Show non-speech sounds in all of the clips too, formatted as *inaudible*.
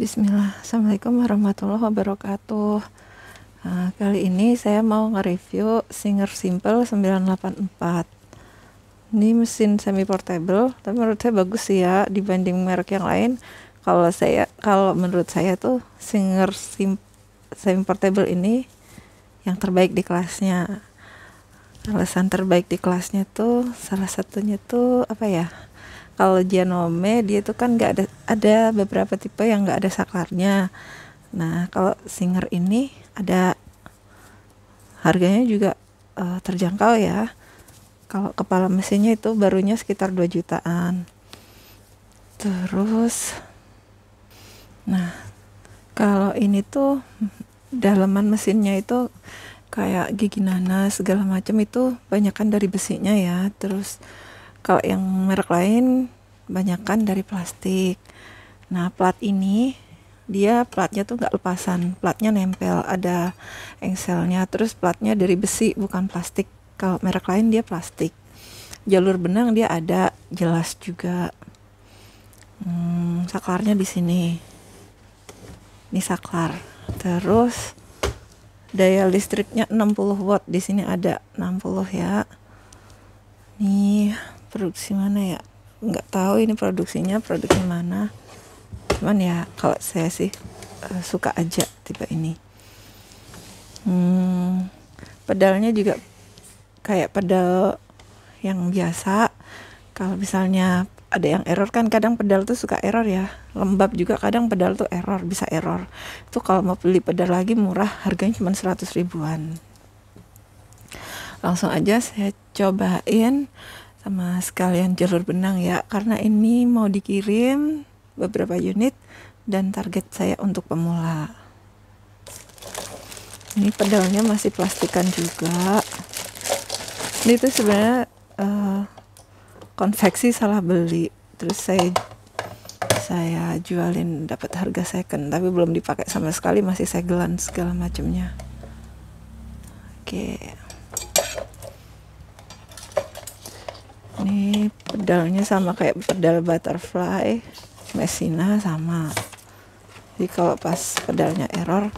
Bismillah, Assalamualaikum warahmatullahi wabarakatuh nah, Kali ini saya mau nge-review Singer Simple 984 Ini mesin semi portable Tapi menurut saya bagus sih ya Dibanding merek yang lain Kalau saya, kalau menurut saya tuh Singer Sim semi portable ini Yang terbaik di kelasnya Alasan terbaik di kelasnya tuh Salah satunya tuh apa ya kalau genome dia itu kan nggak ada ada beberapa tipe yang nggak ada saklarnya nah kalau Singer ini ada harganya juga uh, terjangkau ya kalau kepala mesinnya itu barunya sekitar 2 jutaan terus nah kalau ini tuh dalaman mesinnya itu kayak gigi nanas segala macam itu banyakkan dari besinya ya terus kalau yang merek lain banyakkan dari plastik. Nah, plat ini dia platnya tuh nggak lepasan, platnya nempel, ada engselnya, terus platnya dari besi bukan plastik. Kalau merek lain dia plastik. Jalur benang dia ada, jelas juga. Hmm, saklarnya di sini. Ini saklar. Terus daya listriknya 60 watt di sini ada 60 ya. Nih, produksi mana ya? nggak tahu ini produksinya produknya mana cuman ya kalau saya sih uh, suka aja tipe ini hmm, pedalnya juga kayak pedal yang biasa kalau misalnya ada yang error kan kadang pedal tuh suka error ya lembab juga kadang pedal tuh error bisa error itu kalau mau beli pedal lagi murah harganya cuma 100 ribuan langsung aja saya cobain sama sekalian jalur benang ya karena ini mau dikirim beberapa unit dan target saya untuk pemula ini pedalnya masih plastikan juga ini tuh sebenarnya uh, konveksi salah beli terus saya saya jualin dapat harga second tapi belum dipakai sama sekali masih segelan segala macamnya oke okay. ini pedalnya sama kayak pedal butterfly mesina sama jadi kalau pas pedalnya error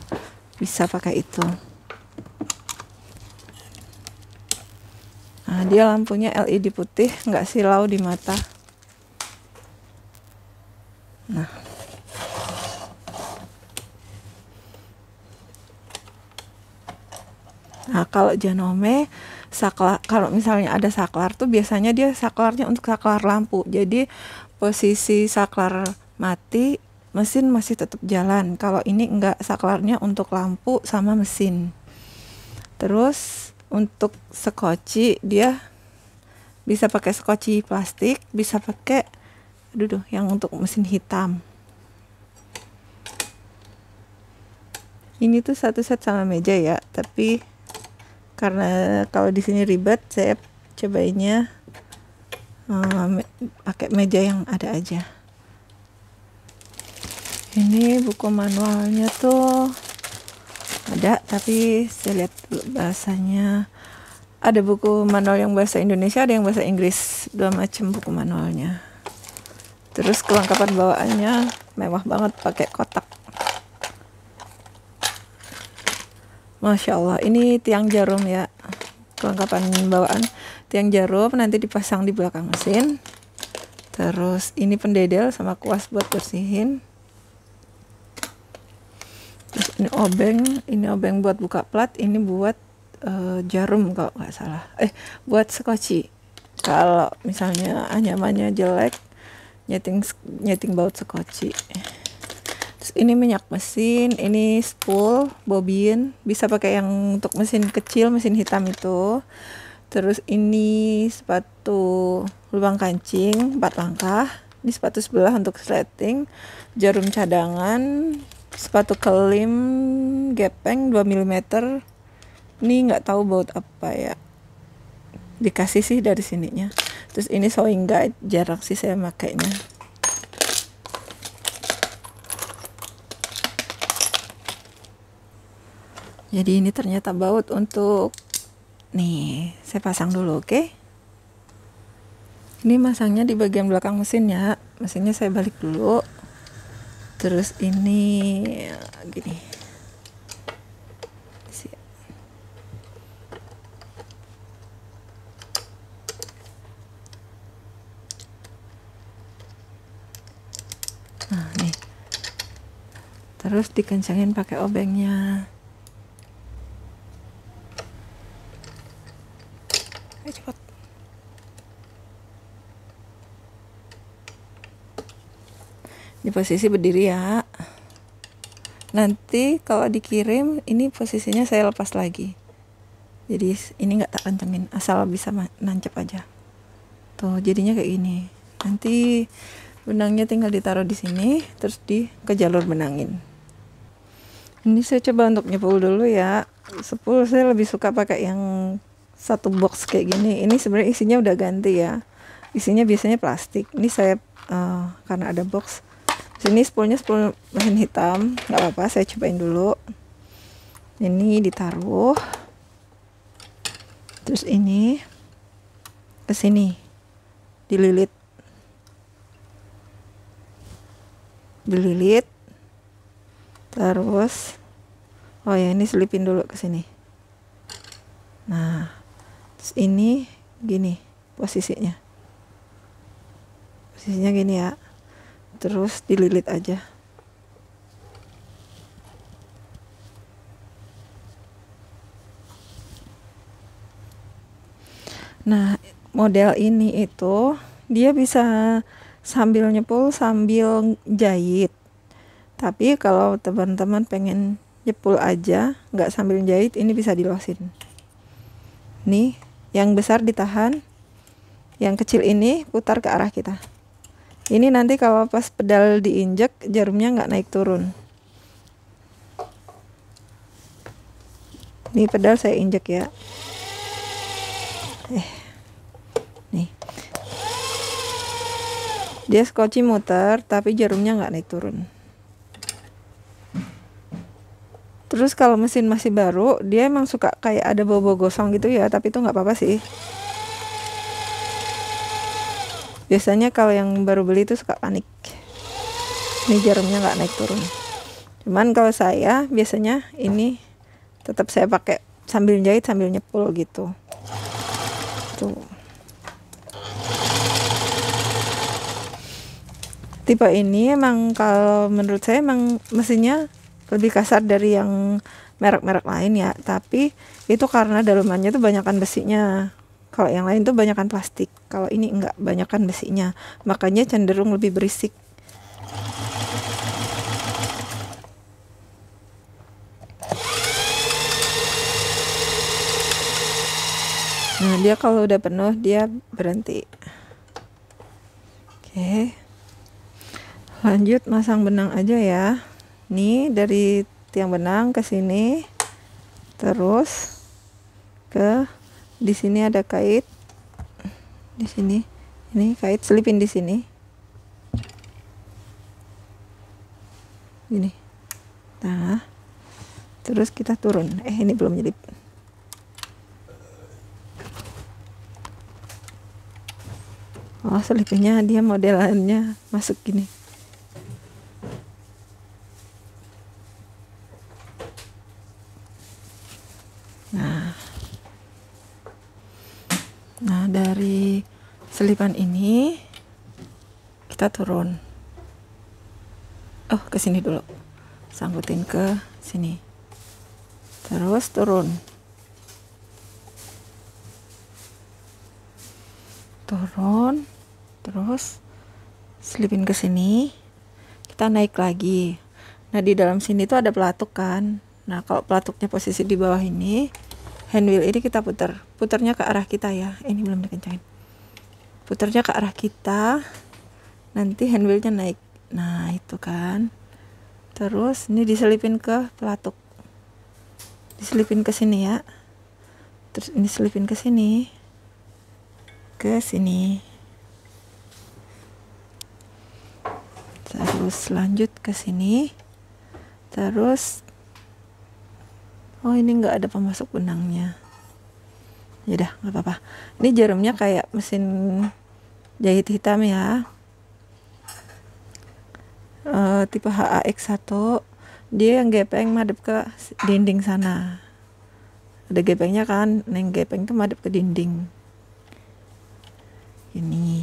bisa pakai itu nah dia lampunya LED putih nggak silau di mata nah nah kalau Janome saklar kalau misalnya ada saklar tuh biasanya dia saklarnya untuk saklar lampu jadi posisi saklar mati mesin masih tetap jalan kalau ini enggak saklarnya untuk lampu sama mesin terus untuk sekoci dia bisa pakai sekoci plastik bisa pakai aduh yang untuk mesin hitam ini tuh satu set sama meja ya tapi karena kalau di sini ribet saya cobainnya um, pakai meja yang ada aja ini buku manualnya tuh ada tapi saya lihat bahasanya ada buku manual yang bahasa Indonesia ada yang bahasa Inggris dua macam buku manualnya terus kelengkapan bawaannya mewah banget pakai kotak Masya Allah ini tiang jarum ya kelengkapan bawaan tiang jarum nanti dipasang di belakang mesin terus ini pendedel sama kuas buat bersihin terus ini obeng ini obeng buat buka plat ini buat uh, jarum kalau nggak salah eh buat sekoci kalau misalnya anyamannya jelek nyeting nyeting baut sekoci Terus ini minyak mesin, ini spool, bobin, bisa pakai yang untuk mesin kecil, mesin hitam itu. Terus ini sepatu lubang kancing, empat langkah. Ini sepatu sebelah untuk sleting, jarum cadangan, sepatu kelim gepeng 2 mm ini nggak tahu baut apa ya dikasih sih dari sininya terus ini sewing guide jarang sih saya makainya jadi ini ternyata baut untuk nih saya pasang dulu oke okay? ini masangnya di bagian belakang mesin ya mesinnya saya balik dulu terus ini gini nah nih terus dikencangin pakai obengnya posisi berdiri ya nanti kalau dikirim ini posisinya saya lepas lagi jadi ini nggak tak kencengin asal bisa nancep aja tuh jadinya kayak gini nanti benangnya tinggal ditaruh di sini terus di ke jalur benangin ini saya coba untuk nyepul dulu ya sepul saya lebih suka pakai yang satu box kayak gini ini sebenarnya isinya udah ganti ya isinya biasanya plastik ini saya uh, karena ada box ini spoolnya spool bahan hitam nggak apa-apa saya cobain dulu ini ditaruh terus ini ke sini dililit dililit terus oh ya ini selipin dulu ke sini nah terus ini gini posisinya posisinya gini ya terus dililit aja nah model ini itu dia bisa sambil nyepul sambil jahit tapi kalau teman-teman pengen nyepul aja nggak sambil jahit ini bisa dilosin nih yang besar ditahan yang kecil ini putar ke arah kita ini nanti kalau pas pedal diinjek jarumnya nggak naik turun ini pedal saya injek ya eh nih dia skoci muter tapi jarumnya nggak naik turun terus kalau mesin masih baru dia emang suka kayak ada bobo gosong gitu ya tapi itu nggak apa-apa sih biasanya kalau yang baru beli itu suka panik ini jarumnya nggak naik turun cuman kalau saya biasanya ini tetap saya pakai sambil jahit sambil nyepul gitu tuh tipe ini emang kalau menurut saya emang mesinnya lebih kasar dari yang merek-merek lain ya tapi itu karena itu tuh banyakkan besinya kalau yang lain tuh banyakkan plastik. Kalau ini enggak, banyakkan besinya. Makanya cenderung lebih berisik. Nah, dia kalau udah penuh dia berhenti. Oke. Lanjut masang benang aja ya. Nih dari tiang benang ke sini terus ke di sini ada kait di sini ini kait selipin di sini gini nah terus kita turun eh ini belum nyelip oh selipinnya dia modelannya masuk gini nah dari selipan ini kita turun oh ke sini dulu sangkutin ke sini terus turun turun terus selipin ke sini kita naik lagi nah di dalam sini tuh ada pelatuk kan nah kalau pelatuknya posisi di bawah ini handwheel ini kita putar putarnya ke arah kita ya eh, ini belum dikencangin putarnya ke arah kita nanti handwheelnya naik nah itu kan terus ini diselipin ke pelatuk diselipin ke sini ya terus ini selipin ke sini ke sini terus lanjut ke sini terus oh ini nggak ada pemasuk benangnya yaudah nggak apa-apa ini jarumnya kayak mesin jahit hitam ya E, tipe HAX1 dia yang gepeng madep ke dinding sana ada gepengnya kan neng gepeng tuh madep ke dinding ini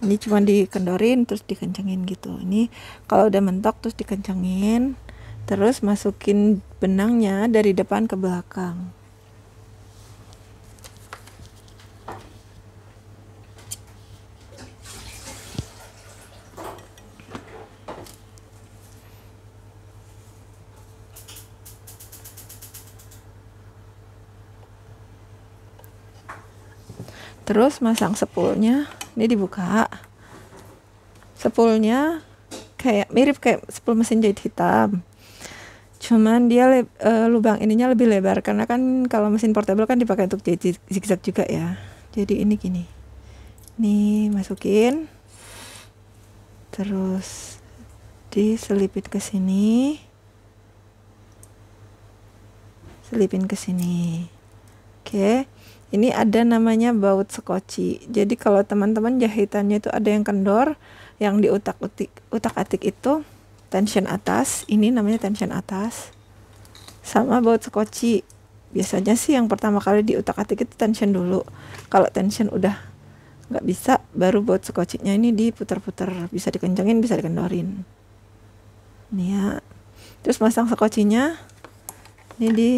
ini cuma dikendorin terus dikencengin gitu ini kalau udah mentok terus dikencengin Terus masukin benangnya dari depan ke belakang. terus masang sepulnya ini dibuka sepulnya kayak mirip kayak sepul mesin jahit hitam cuman dia le, uh, lubang ininya lebih lebar karena kan kalau mesin portable kan dipakai untuk jahit zigzag juga ya jadi ini gini nih masukin terus diselipin ke sini selipin ke sini oke ini ada namanya baut sekoci jadi kalau teman-teman jahitannya itu ada yang kendor yang diutak-utik utak-atik itu tension atas ini namanya tension atas sama baut skoci biasanya sih yang pertama kali di utak atik itu tension dulu kalau tension udah nggak bisa baru baut skocinya ini diputar-putar bisa dikencengin bisa dikendorin nih ya terus masang skocinya ini di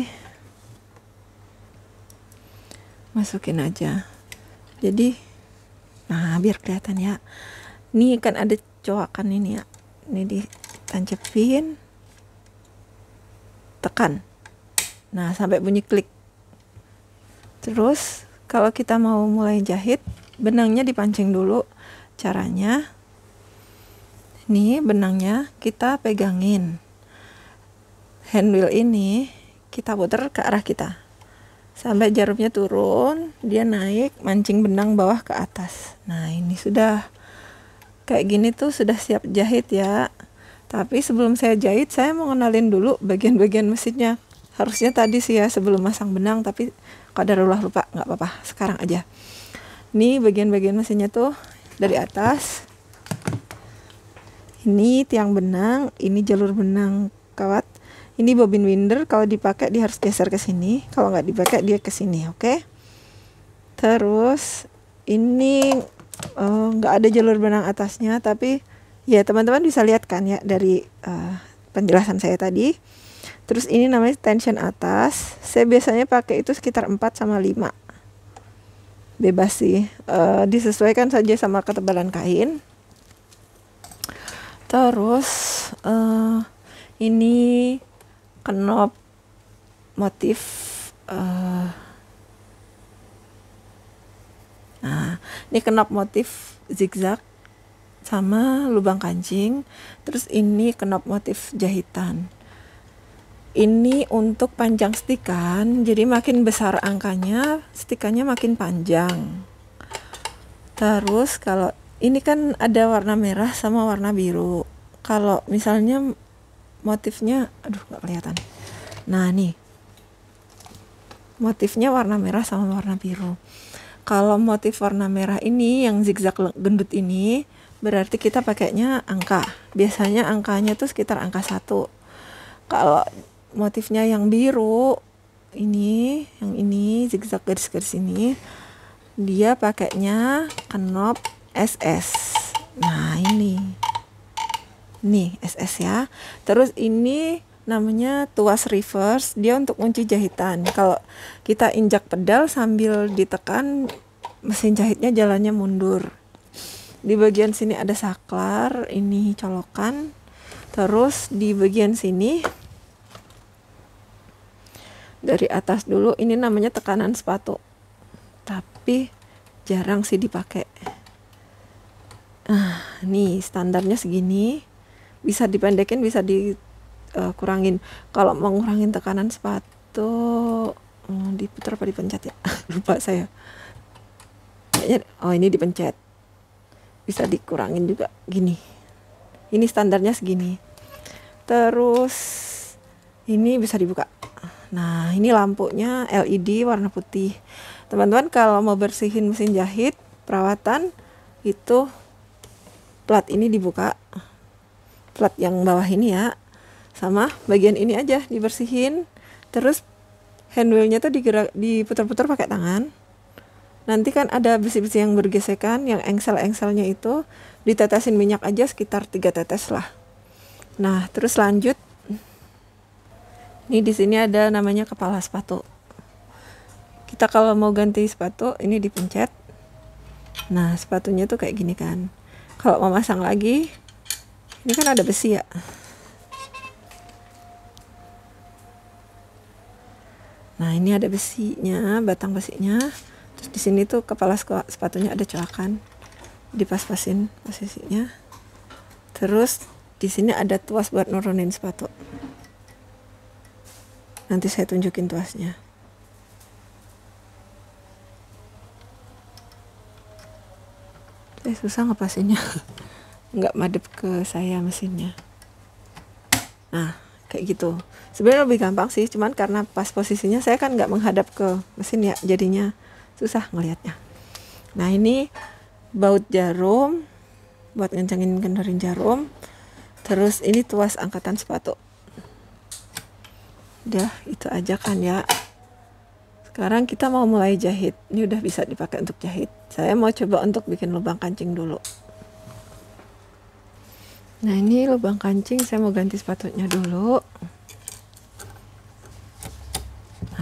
masukin aja jadi nah biar kelihatan ya ini kan ada coakan ini ya ini di sancepin tekan nah sampai bunyi klik terus kalau kita mau mulai jahit benangnya dipancing dulu caranya ini benangnya kita pegangin handwheel ini kita putar ke arah kita sampai jarumnya turun dia naik mancing benang bawah ke atas nah ini sudah kayak gini tuh sudah siap jahit ya tapi sebelum saya jahit, saya mau kenalin dulu bagian-bagian mesinnya. Harusnya tadi sih ya sebelum masang benang, tapi kadarullah lupa, nggak apa-apa. Sekarang aja. Ini bagian-bagian mesinnya tuh dari atas. Ini tiang benang, ini jalur benang kawat. Ini bobin winder, kalau dipakai dia harus geser ke sini. Kalau nggak dipakai dia ke sini, oke? Okay? Terus ini eh, nggak uh, ada jalur benang atasnya, tapi ya teman-teman bisa lihat kan ya dari uh, penjelasan saya tadi terus ini namanya tension atas saya biasanya pakai itu sekitar 4 sama 5 bebas sih uh, disesuaikan saja sama ketebalan kain terus uh, ini kenop motif uh, nah ini kenop motif zigzag sama lubang kancing terus ini kenop motif jahitan ini untuk panjang stikan jadi makin besar angkanya stikannya makin panjang terus kalau ini kan ada warna merah sama warna biru kalau misalnya motifnya aduh gak kelihatan nah nih motifnya warna merah sama warna biru kalau motif warna merah ini yang zigzag gendut ini berarti kita pakainya angka. Biasanya angkanya tuh sekitar angka satu. Kalau motifnya yang biru ini, yang ini zigzag garis-garis ini, dia pakainya kenop SS. Nah, ini. Nih, SS ya. Terus ini namanya tuas reverse, dia untuk kunci jahitan. Kalau kita injak pedal sambil ditekan, mesin jahitnya jalannya mundur di bagian sini ada saklar ini colokan terus di bagian sini dari atas dulu ini namanya tekanan sepatu tapi jarang sih dipakai nah nih standarnya segini bisa dipendekin bisa dikurangin eh, kalau mengurangin tekanan sepatu eh, diputar apa dipencet ya *laughs* lupa saya oh ini dipencet bisa dikurangin juga gini ini standarnya segini terus ini bisa dibuka nah ini lampunya LED warna putih teman-teman kalau mau bersihin mesin jahit perawatan itu plat ini dibuka plat yang bawah ini ya sama bagian ini aja dibersihin terus handwheelnya tuh digerak diputar-putar pakai tangan nanti kan ada besi-besi yang bergesekan yang engsel-engselnya itu ditetesin minyak aja sekitar 3 tetes lah nah terus lanjut ini di sini ada namanya kepala sepatu kita kalau mau ganti sepatu ini dipencet nah sepatunya tuh kayak gini kan kalau mau masang lagi ini kan ada besi ya nah ini ada besinya batang besinya di sini tuh kepala sepatunya ada celakan dipas-pasin posisinya terus di sini ada tuas buat nurunin sepatu nanti saya tunjukin tuasnya eh susah ngepasinnya *laughs* nggak madep ke saya mesinnya nah kayak gitu sebenarnya lebih gampang sih cuman karena pas posisinya saya kan nggak menghadap ke mesin ya jadinya susah ngelihatnya nah ini baut jarum buat ngencengin kendarin jarum terus ini tuas angkatan sepatu udah itu aja kan ya sekarang kita mau mulai jahit ini udah bisa dipakai untuk jahit saya mau coba untuk bikin lubang kancing dulu nah ini lubang kancing saya mau ganti sepatunya dulu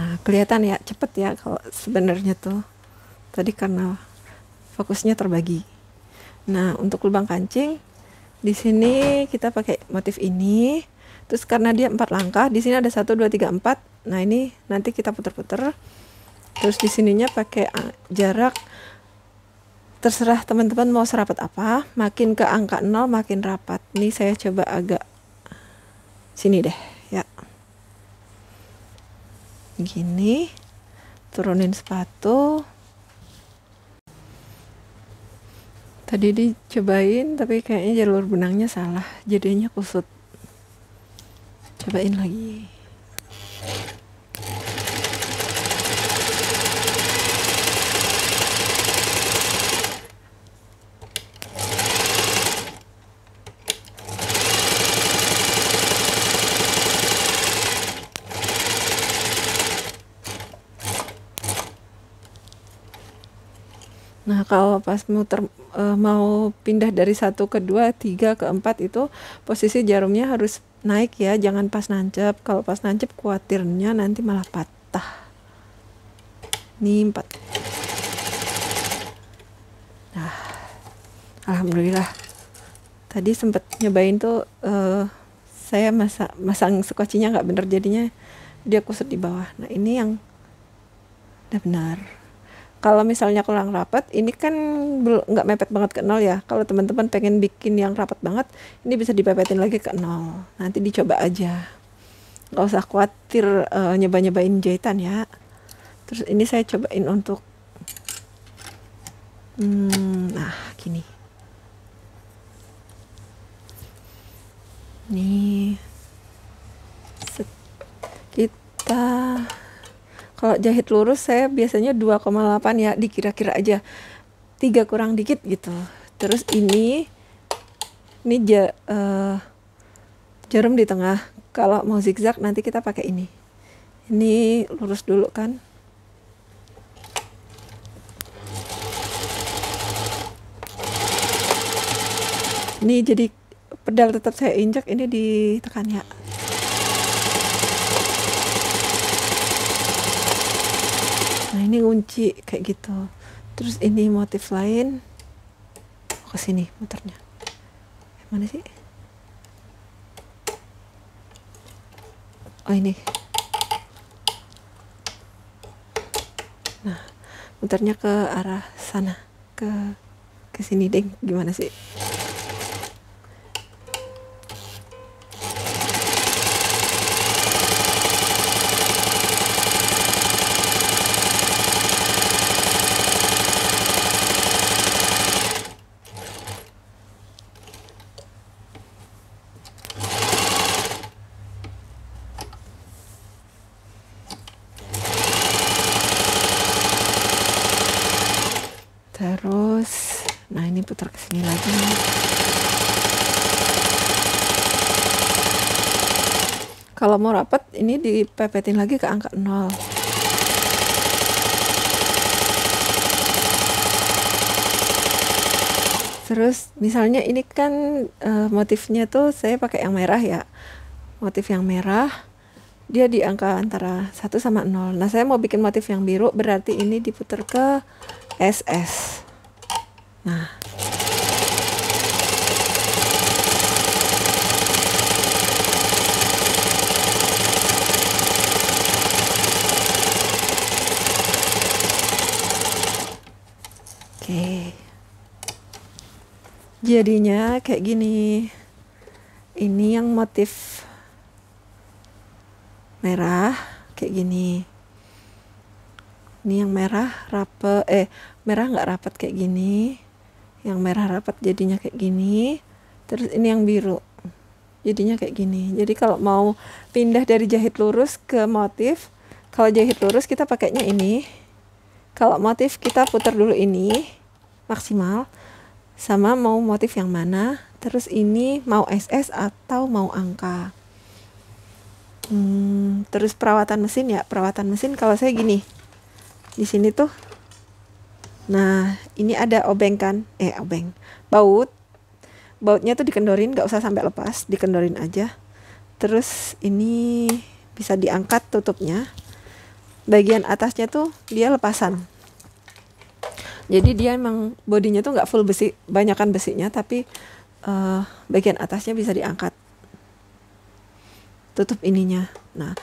Nah, kelihatan ya cepet ya kalau sebenarnya tuh tadi karena fokusnya terbagi. Nah, untuk lubang kancing di sini kita pakai motif ini. Terus karena dia empat langkah, di sini ada satu dua tiga empat. Nah, ini nanti kita puter-puter. Terus di sininya pakai eh, jarak terserah teman-teman mau serapat apa. Makin ke angka nol makin rapat. Nih saya coba agak sini deh, ya gini turunin sepatu tadi dicobain tapi kayaknya jalur benangnya salah jadinya kusut cobain lagi Nah, kalau pas muter e, eh, mau pindah dari satu ke dua, tiga ke empat itu posisi jarumnya harus naik ya, jangan pas nancep. Kalau pas nancep kuatirnya nanti malah patah. nih empat. Nah, alhamdulillah. Tadi sempat nyobain tuh e, saya masa masang sekocinya nggak bener jadinya dia kusut di bawah. Nah ini yang udah benar kalau misalnya kurang rapat ini kan nggak mepet banget ke nol ya kalau teman-teman pengen bikin yang rapat banget ini bisa dipepetin lagi ke nol nanti dicoba aja nggak usah khawatir uh, nyoba-nyobain jahitan ya terus ini saya cobain untuk hmm, nah gini nih kita kalau jahit lurus saya biasanya 2,8 ya dikira-kira aja. tiga kurang dikit gitu. Terus ini ini ja, uh, jarum di tengah. Kalau mau zigzag nanti kita pakai ini. Ini lurus dulu kan. Ini jadi pedal tetap saya injak ini ditekan ya. ini kunci kayak gitu terus ini motif lain oh, ke sini muternya eh, mana sih oh ini nah muternya ke arah sana ke ke sini deh gimana sih ini putar ke sini lagi kalau mau rapat ini dipepetin lagi ke angka 0 terus misalnya ini kan uh, motifnya tuh saya pakai yang merah ya motif yang merah dia di angka antara 1 sama 0 nah saya mau bikin motif yang biru berarti ini diputar ke SS nah jadinya kayak gini ini yang motif merah kayak gini ini yang merah rapet eh merah nggak rapat kayak gini yang merah rapat jadinya kayak gini terus ini yang biru jadinya kayak gini jadi kalau mau pindah dari jahit lurus ke motif kalau jahit lurus kita pakainya ini kalau motif kita putar dulu ini maksimal sama mau motif yang mana terus ini mau SS atau mau angka hmm, terus perawatan mesin ya perawatan mesin kalau saya gini di sini tuh nah ini ada obeng kan eh obeng baut bautnya tuh dikendorin gak usah sampai lepas dikendorin aja terus ini bisa diangkat tutupnya bagian atasnya tuh dia lepasan jadi dia emang bodinya tuh nggak full besi banyakkan besinya tapi uh, bagian atasnya bisa diangkat tutup ininya nah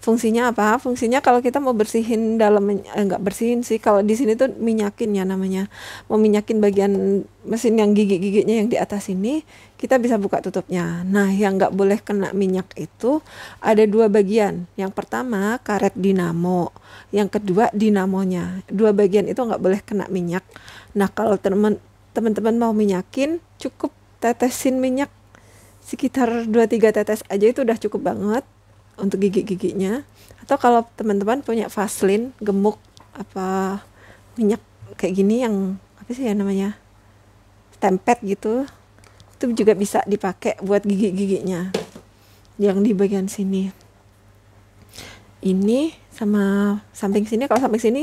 fungsinya apa fungsinya kalau kita mau bersihin dalam eh, bersihin sih kalau di sini tuh minyakin ya namanya mau minyakin bagian mesin yang gigi-giginya yang di atas ini kita bisa buka tutupnya nah yang enggak boleh kena minyak itu ada dua bagian yang pertama karet dinamo yang kedua dinamonya dua bagian itu enggak boleh kena minyak nah kalau teman teman-teman mau minyakin cukup tetesin minyak sekitar 2-3 tetes aja itu udah cukup banget untuk gigi-giginya atau kalau teman-teman punya vaselin gemuk apa minyak kayak gini yang apa sih ya namanya tempet gitu itu juga bisa dipakai buat gigi-giginya yang di bagian sini ini sama samping sini kalau samping sini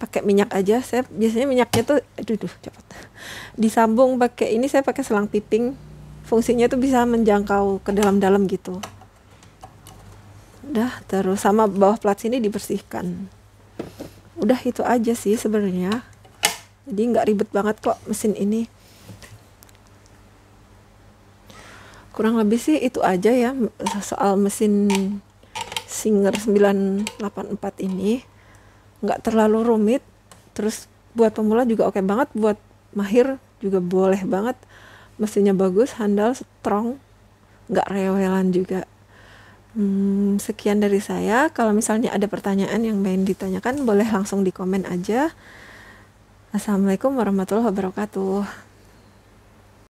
pakai minyak aja saya biasanya minyaknya tuh aduh duh cepat disambung pakai ini saya pakai selang piping fungsinya tuh bisa menjangkau ke dalam-dalam gitu udah terus sama bawah plat sini dibersihkan udah itu aja sih sebenarnya jadi nggak ribet banget kok mesin ini kurang lebih sih itu aja ya soal mesin Singer 984 ini nggak terlalu rumit terus buat pemula juga oke okay banget buat mahir juga boleh banget mesinnya bagus handal strong nggak rewelan juga Hmm, sekian dari saya. Kalau misalnya ada pertanyaan yang ingin ditanyakan, boleh langsung di komen aja. Assalamualaikum warahmatullahi wabarakatuh.